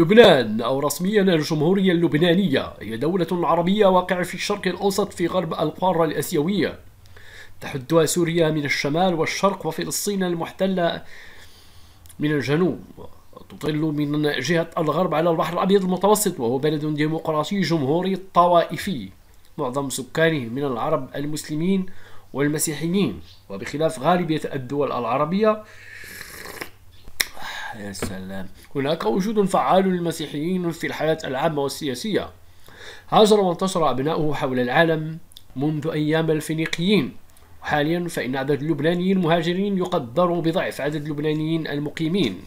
لبنان أو رسميا الجمهورية اللبنانية هي دولة عربية واقعة في الشرق الأوسط في غرب القارة الآسيوية تحدها سوريا من الشمال والشرق وفلسطين المحتلة من الجنوب تطل من جهة الغرب على البحر الأبيض المتوسط وهو بلد ديمقراطي جمهوري طوائفي معظم سكانه من العرب المسلمين والمسيحيين وبخلاف غالبية الدول العربية يا سلام هناك وجود فعال للمسيحيين في الحياة العامة والسياسية هاجر وانتشر أبناؤه حول العالم منذ أيام الفينيقيين حاليا فإن عدد اللبنانيين المهاجرين يقدر بضعف عدد اللبنانيين المقيمين